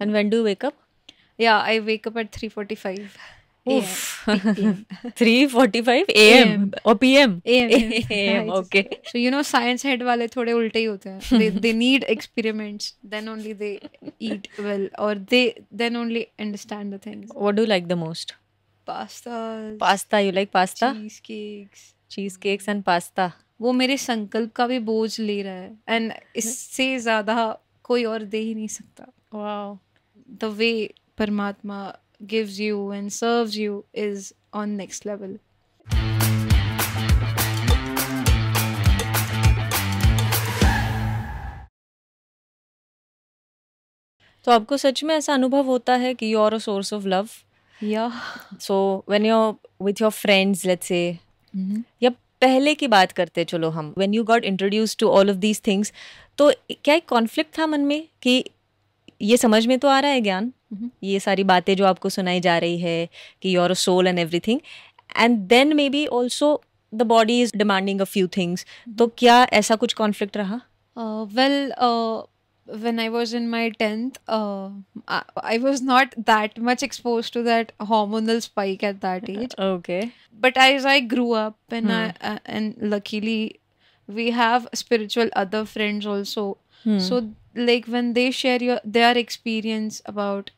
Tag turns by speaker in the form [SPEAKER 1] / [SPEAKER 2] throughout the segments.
[SPEAKER 1] And when do you wake up? Yeah, I wake up at 3.45. Oof.
[SPEAKER 2] 3:45 am और pm am am okay
[SPEAKER 1] so you know science head वाले थोड़े उल्टे ही होते हैं they they need experiments then only they eat well or they then only understand the things what do you like the most pasta pasta you like pasta cheesecakes cheesecakes and pasta वो मेरे संकल्प का भी बोझ ले रहा है and इससे ज्यादा कोई और दे ही नहीं सकता वाओ wow. द वे परमात्मा gives you and serves you is on next level तो आपको
[SPEAKER 2] सच में ऐसा अनुभव होता है कि you are a source of love yeah so when you with your friends let's say या पहले की बात करते चलो हम when you got introduced to all of these things तो क्या एक कॉन्फ्लिक्ट था मन में कि ये समझ में तो आ रहा है ज्ञान mm-hmm. ये सारी बातें जो आपको सुनाई जा रही है कि your soul and everything and then maybe also the body is demanding a few things तो क्या ऐसा कुछ कॉन्फ्लिक्ट रहा
[SPEAKER 1] well when I was in my tenth I was not that much expose to that hormonal spike at that age okay but as I grew up and luckily we have spiritual other friends also Hmm. So like when they share your their experience about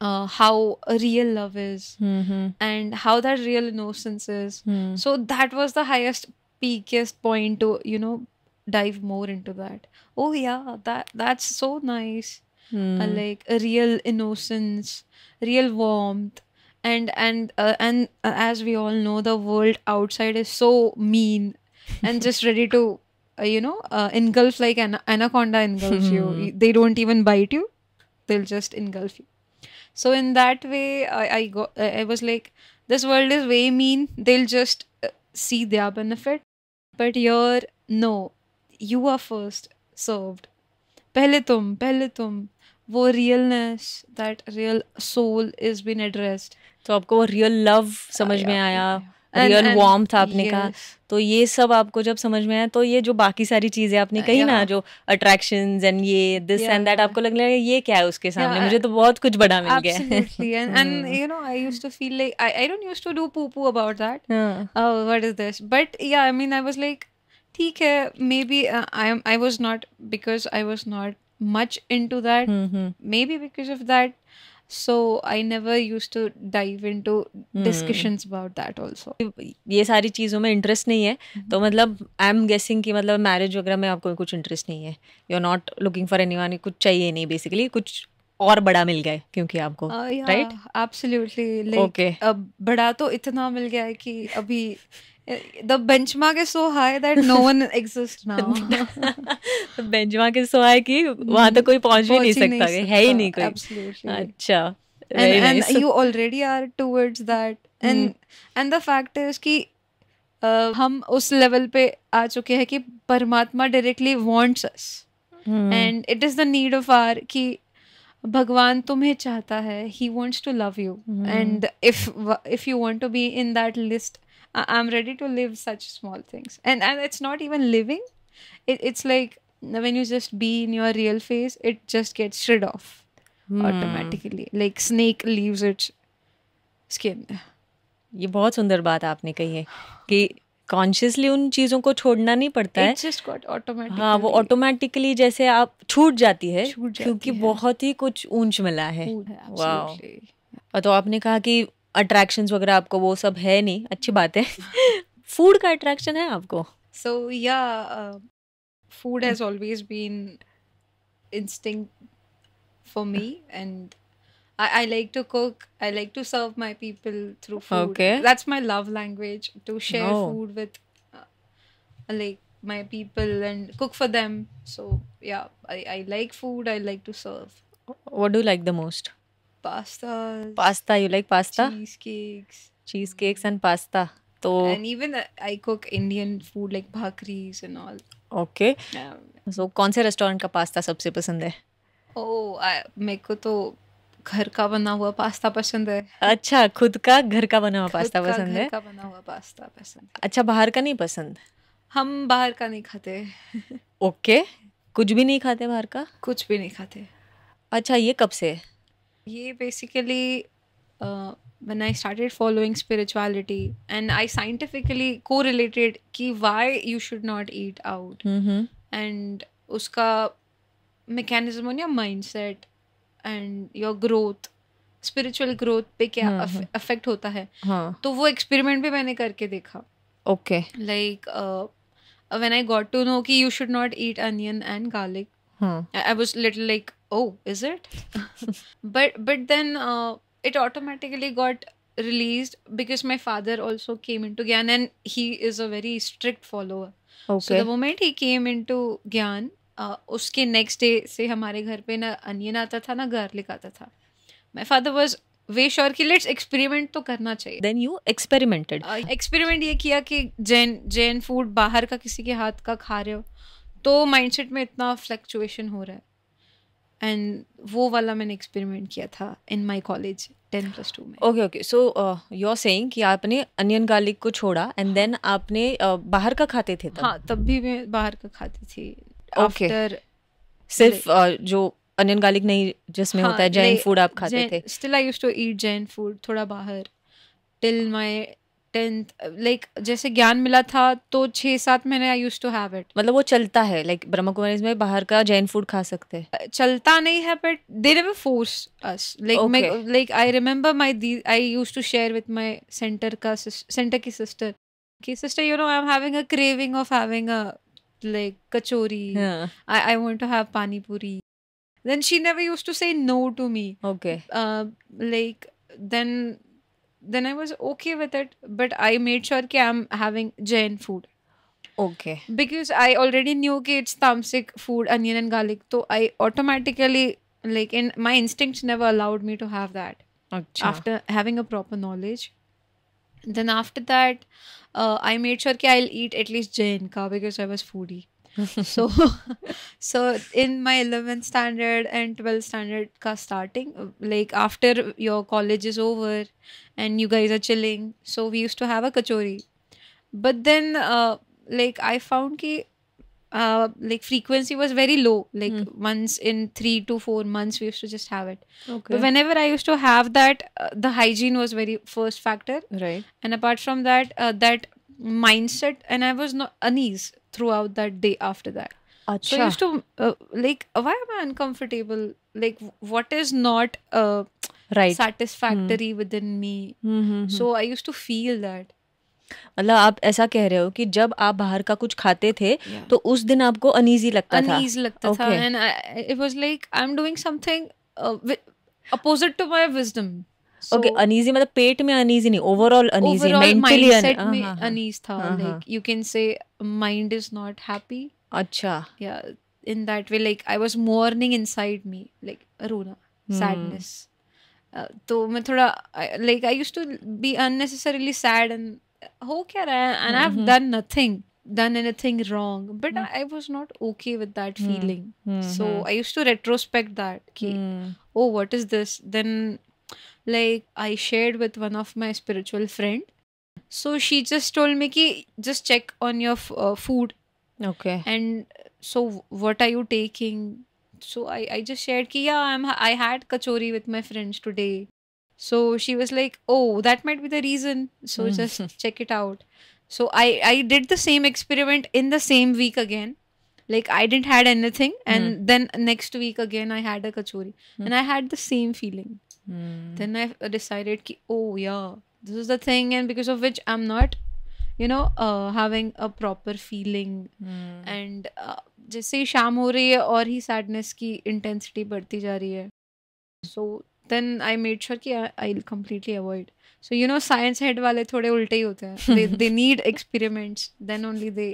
[SPEAKER 1] uh, how real love is mm-hmm. and how that real innocence is. Mm. So that was the highest peakiest point to you know dive more into that. Oh yeah, that that's so nice. Mm. Uh, like a real innocence, real warmth, and and uh, and uh, as we all know, the world outside is so mean and just ready to uh, you know uh, engulf like an anaconda engulfs you hmm. they don't even bite you they'll just engulf you so in that way i, I got i was like this world is way mean they'll just uh, see their benefit but you're no you are first served pehle tum pehle tum वो realness that real soul is been addressed तो आपको वो real love
[SPEAKER 2] समझ uh, में आया real warmth आपने कहा तो ये सब आपको जब समझ में आया तो ये जो बाकी सारी चीजें आपने कही ना जो अट्रैक्शन एंड ये दिस एंड दैट आपको लगने लगा ये क्या है उसके सामने मुझे तो बहुत कुछ बड़ा मिल गया and you
[SPEAKER 1] know I used to feel like I I don't used to do about that what is this but yeah I mean I was like ठीक है maybe I am I was not because I was not much into that maybe because of that so i never used to dive into hmm. discussions about that also ये
[SPEAKER 2] सारी चीज़ों में interest नहीं है mm-hmm. तो मतलब I am guessing कि मतलब मैरिज वगैरह में आपको कुछ इंटरेस्ट नहीं है you are not looking for anyone कुछ चाहिए नहीं बेसिकली कुछ और बड़ा मिल गया क्योंकि आपको राइट
[SPEAKER 1] एब्सोल्युटली लाइक बड़ा तो इतना मिल गया है कि अभी the benchmark is so high that no one exists now
[SPEAKER 2] the benchmark is so high कि वहां तक कोई पहुंच भी नहीं सकता है ही नहीं कोई absolutely अच्छा and nice. and you
[SPEAKER 1] already are towards that and and the fact is कि हम उस लेवल पे आ चुके हैं कि परमात्मा directly wants us and it is the need of our कि भगवान तुम्हें चाहता है he wants to love you and if if you want to be in that list I'm ready to live such small things. And and it's not even living. It, it's like when you just be in your real face, it just gets shred off hmm. automatically. Like snake leaves its skin.
[SPEAKER 2] ये बहुत सुंदर बात आपने कही है कि consciously उन चीज़ों को छोड़ना नहीं पड़ता It है हाँ वो ऑटोमेटिकली जैसे आप छूट जाती है छूट जाती क्योंकि है। बहुत ही कुछ ऊंच मिला है है तो आपने कहा कि Attractions, वगैरह आपको वो सब है नहीं अच्छी बात है फूड का अट्रैक्शन है आपको
[SPEAKER 1] सो या uh, food has always been instinct for me and I, I like to cook i like to serve my people through food okay that's my love language to share oh. food with uh, like my people and cook for them so yeah I, I like food i like to serve
[SPEAKER 2] what do you like the most
[SPEAKER 1] pasta pasta
[SPEAKER 2] you like pasta cheesecakes cheesecakes and pasta so and
[SPEAKER 1] even i cook indian food like bhakris and all
[SPEAKER 2] okay yeah. so कौन से restaurant का pasta सबसे पसंद है
[SPEAKER 1] Oh, मेरे को तो घर का बना हुआ पास्ता पसंद है
[SPEAKER 2] अच्छा खुद का घर का बना हुआ पास्ता पसंद है का
[SPEAKER 1] बना हुआ पास्ता पसंद है
[SPEAKER 2] अच्छा बाहर का नहीं पसंद
[SPEAKER 1] हम बाहर का नहीं खाते
[SPEAKER 2] ओके okay. कुछ भी नहीं खाते बाहर का कुछ भी नहीं खाते अच्छा ये कब से है
[SPEAKER 1] ये basically when I start following spirituality and I scientifically correlated कि why you should not eat out and उसका मेकेनिज्म या mindset and your growth spiritual growth पे क्या अफेक्ट हाँ, हाँ। होता है हाँ. तो वो एक्सपेरिमेंट भी मैंने करके देखा okay like when I got to know कि you should not eat onion and garlic I was little like oh is it but but then uh, it automatically got released because my father also came into gyan and he is a very strict follower
[SPEAKER 2] okay. so the
[SPEAKER 1] moment he came into gyan uh, उसके next day से हमारे घर पे ना onion आता था ना garlic आता था my father was way sure कि लेट्स एक्सपेरिमेंट तो करना चाहिए देन यू एक्सपेरिमेंटेड एक्सपेरिमेंट ये किया कि जैन जैन फूड बाहर का किसी के हाथ का खा रहे हो तो माइंडसेट में इतना फ्लक्चुएशन हो रहा है एंड वो वाला मैंने एक्सपेरिमेंट किया था in my college ten plus two में okay okay so you are saying
[SPEAKER 2] कि आपने अनियन गार्लिक को छोड़ा एंड देन हाँ. आपने uh, बाहर का खाते थे तब हाँ
[SPEAKER 1] तब भी मैं बाहर का खाती थी ओके okay. सिर्फ uh,
[SPEAKER 2] जो अनियन गार्लिक नहीं जिसमें हाँ, होता है जैन फूड आप खाते जैन, थे
[SPEAKER 1] still I use to eat Jain food थोड़ा बाहर टिल माई टेंथ लाइक जैसे ज्ञान मिला था तो छः सात महीने I use to have it मतलब वो चलता है लाइक ब्रह्म कुमारी में बाहर का जैन फूड खा सकते हैं चलता नहीं है but they never force us like like I remember my I use to share with my center का सेंटर की सिस्टर कि sister you know I am having a craving of having a like kachori I I I to have pani puri then she never use to say no to me okay like uh, then then I was okay with it. But I made sure that I'm having Jain food. Okay. Because I already knew that it's tamasic food, onion and garlic. So I automatically, like, in my instincts never allowed me to have that. Achha. After having a proper knowledge. Then after that, uh, I made sure that I'll eat at least Jain ka because I was foodie so so in my 11th standard and 12th standard ka starting like after your college is over and you guys are chilling so we used to have a kachori but then uh, like i found ki uh, like frequency was very low like mm. once in three to four months we used to just have it okay. but whenever i used to have that uh, the hygiene was very first factor right and apart from that uh, that mindset and I was not unease throughout that day after that. Achha. So I used to uh, like why am I uncomfortable? Like what is not uh, right satisfactory hmm. within me? Mm-hmm. So I used to feel that.
[SPEAKER 2] मतलब आप ऐसा कह रहे हो कि जब आप बाहर का कुछ खाते थे yeah. तो उस दिन आपको अनईजी लगता uneasy था अनईजी लगता okay. था
[SPEAKER 1] and it was like I am doing something opposite to my wisdom
[SPEAKER 2] okay uneasy मतलब पेट में अनईजी नहीं ओवरऑल अनईजी मेंटली अनईज था like
[SPEAKER 1] you can say mind is not happy अच्छा या in that way like I was mourning inside me like रोना sadness तो मैं थोड़ा like I use to be unnecessarily sad and हो क्या रहा है and I have done nothing done anything wrong but mm. I, I was not okay with that feeling mm. Mm-hmm. so i used to retrospect that okay, mm. oh what is this then like i shared with one of my spiritual friend so she just told me ki just check on your uh, food okay and so what are you taking so i i just shared ki yeah i'm i had kachori with my friends today so she was like oh that might be the reason so hmm. just check it out so i i did the same experiment in the same week again like i didn't had anything and mm. then next week again i had a kachori mm. and i had the same feeling Hmm. then I uh, decided ki oh yeah this is the thing and because of which I'm not you know having a proper feeling and जैसे ही शाम हो रही है और ही sadness की intensity बढ़ती जा रही है so then I made sure कि I completely avoid so you know science head वाले थोड़े उल्टे ही होते हैं they need experiments then only they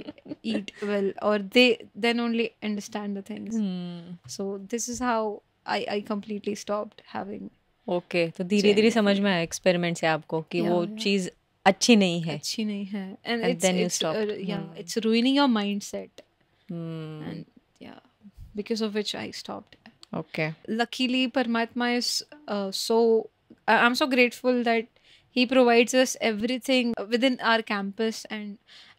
[SPEAKER 1] eat well और they then only understand the things so this is how I I completely stopped having
[SPEAKER 2] okay तो धीरे धीरे समझ में आया एक्सपेरिमेंट से आपको कि वो चीज
[SPEAKER 1] अच्छी नहीं है अच्छी नहीं है एंड देन यू स्टॉप या it's ruining your mindset and या because of which I stopped okay luckily परमात्मा is so I am so grateful that he provides us everything within our campus and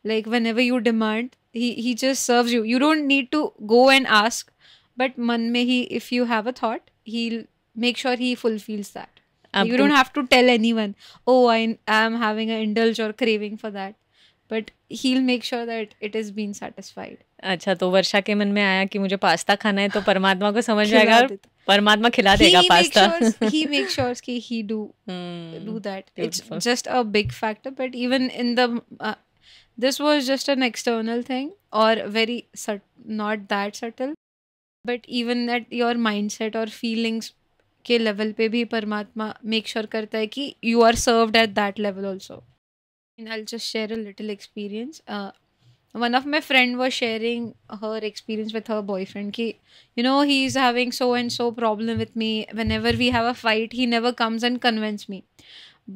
[SPEAKER 1] like whenever you demand he he just serves you you don't need to go and ask but मन में ही if you have a thought he make sure he fulfills that. Um, you don't have to tell anyone, oh, I am having an indulge or craving for that. But he'll make sure that it is being satisfied.
[SPEAKER 2] अच्छा तो वर्षा के मन में आया कि मुझे pasta खाना है तो परमात्मा को समझ जाएगा परमात्मा खिला देगा पास्ता he makes sure
[SPEAKER 1] कि he do hmm, do that it's just a big factor but even in the uh, this was just an external thing or very not that subtle but even that your mindset or feelings के level पे भी परमात्मा make sure करता है कि you are served at that level also in I just share a little experience one of my friend was sharing her experience with her boyfriend कि you know he is having so and so problem with me whenever we have a fight he never comes and convince me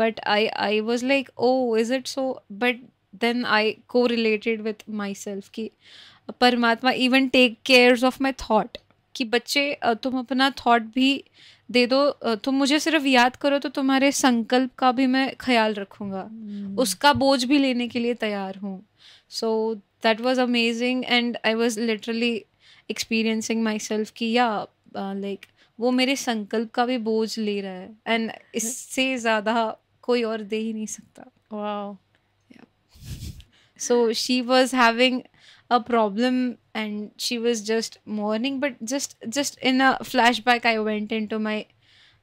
[SPEAKER 1] but I I was like oh is it so but then I correlated with myself कि परमात्मा even take cares of my thought कि बच्चे तुम अपना that भी दे दो तुम मुझे सिर्फ याद करो तो तुम्हारे संकल्प का भी मैं ख्याल रखूँगा hmm. उसका बोझ भी लेने के लिए तैयार हूँ so that was amazing and I was literally experiencing myself कि या लाइक वो मेरे संकल्प का भी बोझ ले रहा है एंड इससे ज़्यादा कोई और दे ही नहीं सकता so she was having a problem and she was just mourning but just just in a flashback i went into my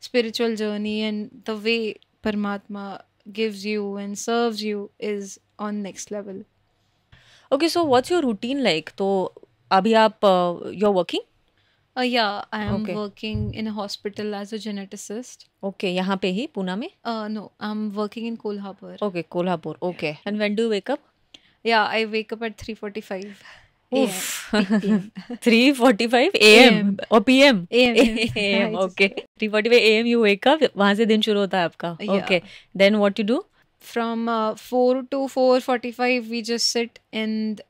[SPEAKER 1] spiritual journey and the way parmatma gives you and serves you is on next level
[SPEAKER 2] okay so what's your routine like to abhi aap uh, you're working
[SPEAKER 1] uh, yeah, I am okay. working in a hospital as a geneticist. Okay, yahan pe hi pune mein Uh, no, I'm working in Kolhapur. Okay, Kolhapur. Okay, and when do you wake up? Yeah, I wake up at 3:45.
[SPEAKER 2] Oof. 3:45 a.m. or p.m. a.m. AM, okay. 3:45 a.m. you wake up वहां से दिन शुरू होता है आपका okay then what
[SPEAKER 1] from uh, 4 to 4:45 we just sit and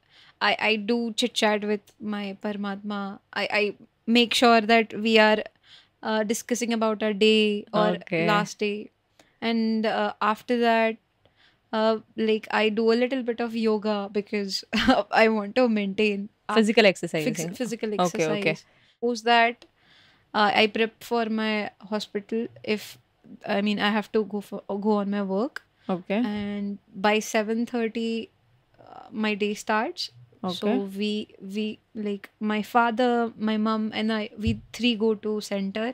[SPEAKER 1] I I do chit chat with my Paramatma I I make sure that we are uh, discussing about our day or last day and uh, after that uh, like I do a little bit of yoga because I want to maintain physical exercise. physical exercise. Okay, okay. Post that, uh, I prep for my hospital. If I mean, I have to go for go on my work. Okay. And by seven thirty, uh, my day starts. Okay. So we we like my father, my mom, and I. We three go to center.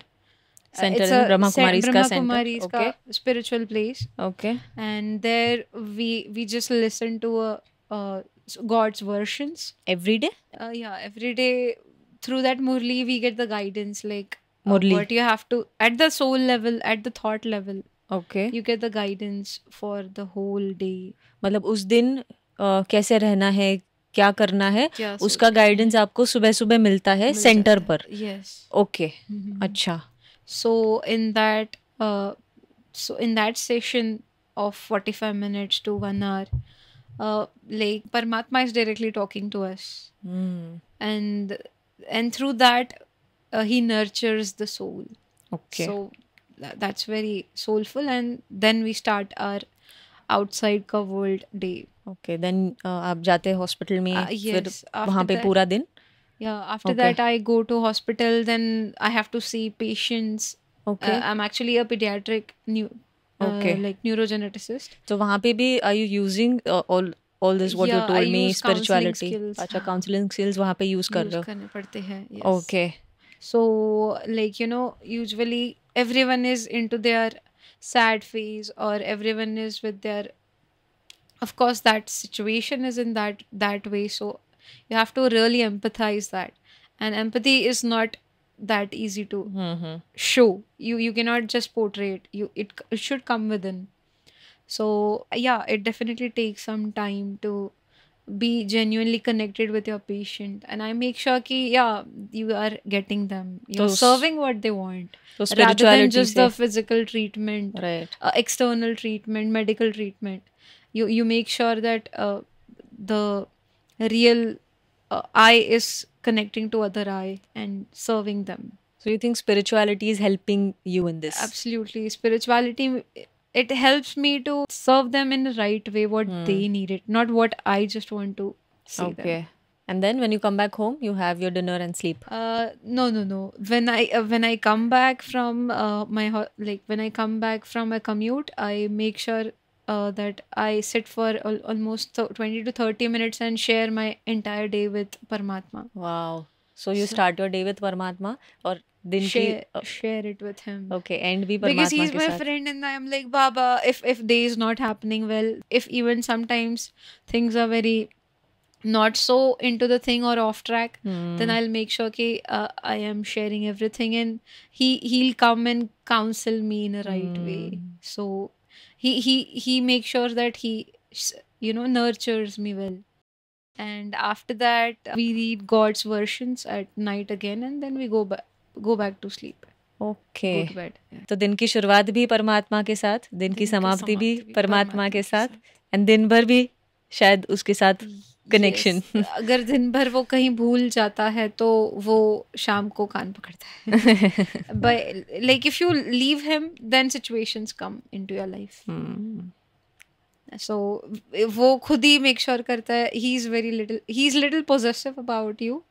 [SPEAKER 1] Center है ब्रह्मा कुमारीज का center Kumaris का spiritual place okay and there we we just listen to a god's versions every day या every day through that murli we get the guidance like murli. Uh, what you have to at the soul level at the thought level okay you get the guidance for the whole day
[SPEAKER 2] मतलब उस दिन uh, कैसे रहना है क्या करना है yeah, उसका गाइडेंस आपको सुबह सुबह मिलता है मिल सेंटर पर yes yes. Okay okay. mm-hmm. अच्छा
[SPEAKER 1] so in that uh, so in that session of 45 minutes to 1 hour uh, like Paramatma is directly talking to us, mm. and and through that uh, he nurtures the soul. Okay. So th- that's very soulful, and then we start our outside covered day okay then uh, आप जाते hospital में uh, yes, फिर वहाँ yeah after that i go to hospital then i have to see patients uh, okay i'm actually a pediatric new uh, okay like neurogeneticist so maybe
[SPEAKER 2] are you using uh, all all this what you told me spirituality acha counseling skills waha pe use kar use karne okay
[SPEAKER 1] so like you know usually everyone is into their sad phase or everyone is with their of course that situation is in that that way so you have to really empathize that and empathy is not that easy to mm-hmm. show you you cannot just portray it you it, it should come within so yeah it definitely takes some time to be genuinely connected with your patient and i make sure ki yeah you are getting them you're Those, serving what they want so rather than just the physical treatment right uh, external treatment medical treatment you you make sure that uh, the real uh, I is connecting to other I and serving them. So you think spirituality is helping you in this? Absolutely. Spirituality it helps me to serve them in the right way what hmm. they need it, not what I just want to see okay. them. And then when you come back home, you have your dinner and sleep. Uh, no, no, no. When I uh, when I come back from uh, my like when I come back from a commute, I make sure uh, that I sit for al almost 20 to 30 minutes and share my entire day with Paramatma.
[SPEAKER 2] Wow. So you so, start your day with Paramatma or then share,
[SPEAKER 1] uh, share it with him
[SPEAKER 2] okay and be because he's my saath.
[SPEAKER 1] friend and i'm like baba if if day is not happening well if even sometimes things are very not so into the thing or off track hmm. then i'll make sure okay uh, i am sharing everything and he he'll come and counsel me in a right hmm. way so he he he makes sure that he you know nurtures me well and after that we read god's versions at night again and then we go back go back to sleep okay okay.
[SPEAKER 2] तो दिन की शुरुआत भी परमात्मा के साथ दिन, दिन की समाप्ति भी, भी परमात्मा के साथ एंड दिन भर भी शायद उसके साथ कनेक्शन yes.
[SPEAKER 1] अगर दिन भर वो कहीं भूल जाता है तो वो शाम को कान पकड़ता है like if you leave him then situations come into your life so वो खुद ही मेक श्योर करता है he is very little he is little possessive about you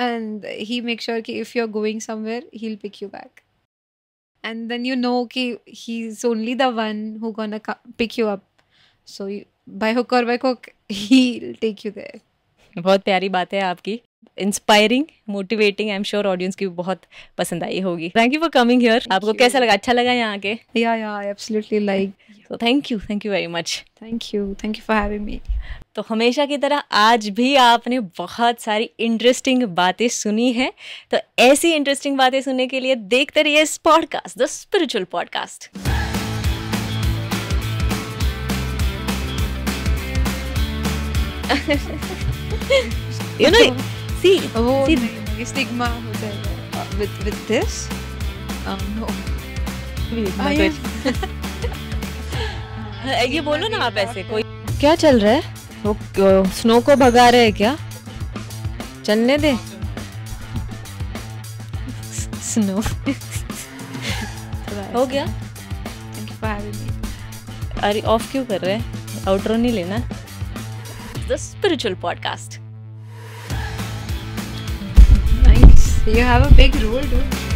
[SPEAKER 1] and he make sure कि if you are going somewhere he will pick you back and then you know कि he is only the one who gonna pick you up so you by hook और by crook he take you there
[SPEAKER 2] बहुत प्यारी बात है आपकी inspiring motivating I am sure audience की बहुत पसंद आई होगी thank you for coming here आपको you. कैसा लगा अच्छा लगा यहाँ आके yeah yeah I absolutely like so thank you thank you very much thank you thank you for having me तो हमेशा की तरह आज भी आपने बहुत सारी इंटरेस्टिंग बातें सुनी हैं तो ऐसी इंटरेस्टिंग बातें सुनने के लिए देखते रहिए इस podcast the spiritual podcast you know,
[SPEAKER 1] see, oh, see, stigma uh, with with this. Um, no. ये बोलो ना आप ऐसे कोई
[SPEAKER 2] क्या चल रहा है वो स्नो को भगा रहे हैं क्या चलने दे स्नो हो गया अरे ऑफ क्यों कर रहे हैं आउटरो नहीं लेना the spiritual podcast.
[SPEAKER 1] Nice. You have a big role, dude.